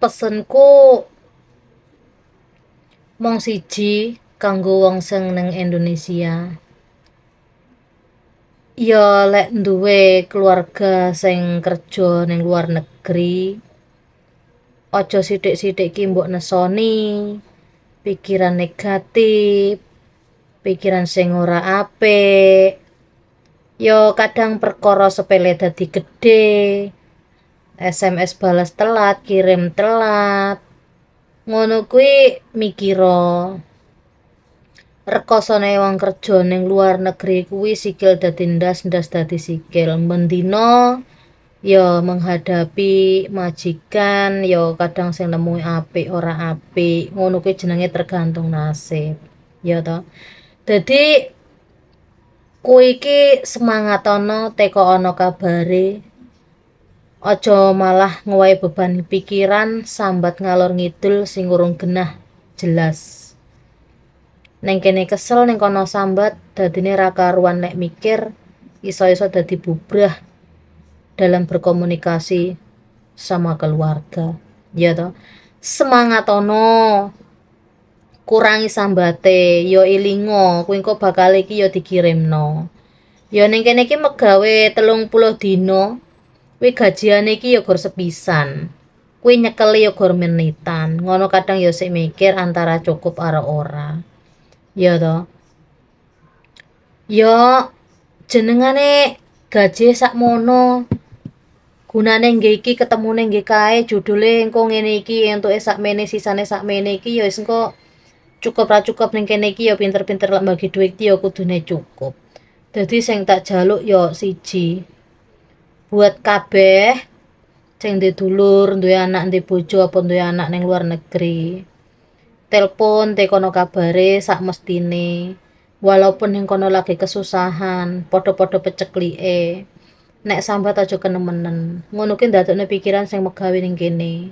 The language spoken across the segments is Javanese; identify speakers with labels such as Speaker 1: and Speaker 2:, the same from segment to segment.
Speaker 1: pesenku mong siji kanggo wong sing ning Indonesia ya lek duwe keluarga sing kerja ning luar negeri aja sithik-sithik ki mbok nesoni pikiran negatif pikiran sing ora apik ya kadang perkara sepele dadi gedhe SMS balas telat, kirim telat. Ngono kuwi mikira rekosane wong kerja ning luar negeri kuwi sikil dadi ndas ndas dadi sikil mendino ya menghadapi majikan ya kadang sing nemu apik ora apik ngono kuwi jenenge tergantung nasib ya to dadi kuwi iki semangat ana teko ana kabare Ojo malah ngewai beban pikiran sambat ngalor ngidul sing urung genah jelas. Neng kene kesel neng kono sambat dadine ra ruan nek mikir iso-iso dadi bubrah dalam berkomunikasi sama keluarga. Ya toh. Semangat ono. Kurangi sambate, yo ilingo, kuingko kok bakal iki yo dikirimno. Yo ning kene iki megawe 30 dino kuwi gajiane iki ya gor sepisan kuwi nyekel ya gor menitan ngono kadang ya sik mikir antara cukup ora ora ya to ya jenengane gaji sakmono gunane nggih iki ketemune nggih kae judule engko ngene iki entuke sak mene sisane sak mene iki ya wis engko cukup ra cukup ning kene iki ya pinter-pinter lak bagi duit iki ya kudune cukup dadi sing tak jaluk ya siji buat kabeh ceng di dulur duwe anak di bojo apa duwe anak neng luar negeri telepon te kono kabare sak mestine walaupun yang kono lagi kesusahan podo-podo pecekli e nek sambat aja kenemenen ngunukin datuknya pikiran sing megawi ning kene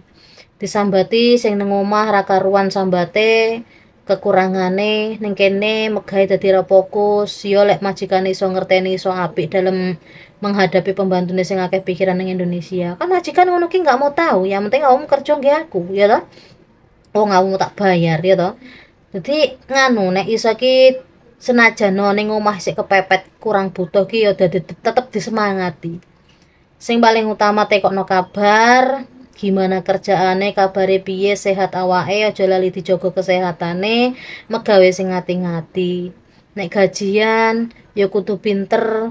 Speaker 1: disambati sing neng omah rakaruan sambate kekurangane ning kene megawi dadi ra fokus yo lek majikan iso ngerteni iso apik dalam menghadapi pembantu sing akeh pikiran ning Indonesia. Kan majikan ngono ki nggak mau tahu, yang penting kamu kerja nggih aku, ya toh. Oh, mau tak bayar, ya toh. Jadi nganu nek iso ki senajan ning omah sik kepepet kurang butuh ki ya tetep disemangati. Sing paling utama no kabar, gimana kerjaane, kabare piye, sehat awake, aja lali dijogo kesehatane, megawe sing ngati-ngati. Nek gajian ya kudu pinter,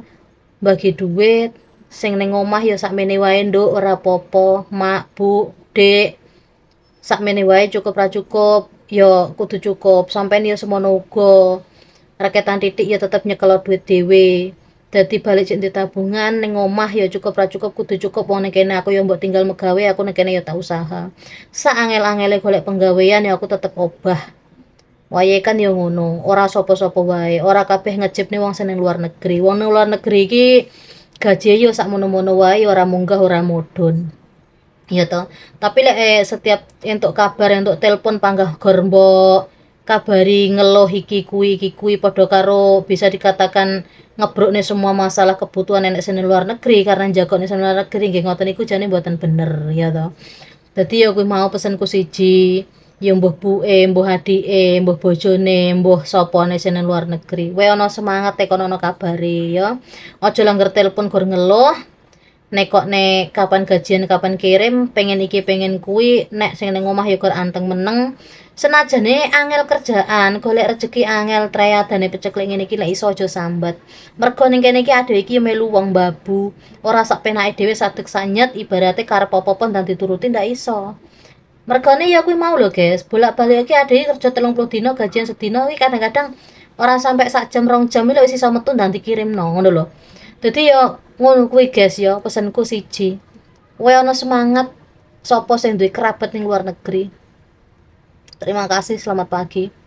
Speaker 1: bagi duit sing ning omah ya sakmene wae nduk ora popo mak bu dek sakmene wae cukup ra cukup ya kudu cukup sampean ya semono uga raketan titik ya tetep nyekel duit dhewe dadi balik cek tabungan ning omah ya cukup ra cukup kudu cukup wong kene aku ya mbok tinggal megawe aku ning kene ya tak usaha angel angele golek penggawean ya aku tetep obah Waye kan ya ngono ora sopo sopo wae ora kabeh nih wong seneng luar negeri wong luar negeri iki gaji yo ya sak mono-mono wae ora munggah ora mudhun ya toh tapi lek eh, setiap entuk kabar entuk telepon panggah gormbok kabari ngeluh iki kui iki kui padha karo bisa dikatakan ngebrukne semua masalah kebutuhan nenek seni luar negeri karena jagone seni luar negeri nggih ngoten iku jane mboten bener ya to. Dadi ya kuwi mau pesenku siji ya mbah buke mbah adike mbah bojone mbah sapane sing luar negeri we ana semangat tek ana kabare ya aja langgar telepon gor ngeluh nek kok nek kapan gajian kapan kirim pengen iki pengen kuwi nek sing ning omah ya anteng meneng senajane angel kerjaan golek rejeki angel treyadane peceklek ngene iki lek iso aja sambat mergo ning kene iki ade iki melu wong babu ora sak penake dhewe sadek sanyet ibarate karep apa-apa dan diturutin ndak iso mergane ya kuwi mau lho guys bolak-balik iki ade kerja 30 dino gajian sedino kuwi kadang-kadang sampai sak jam rong jam lho wis iso metu dan dikirim no ngono lho dadi ya ngono kuwi guys ya pesenku siji kowe ana semangat sopo sing duwe kerabat ning luar negeri terima kasih selamat pagi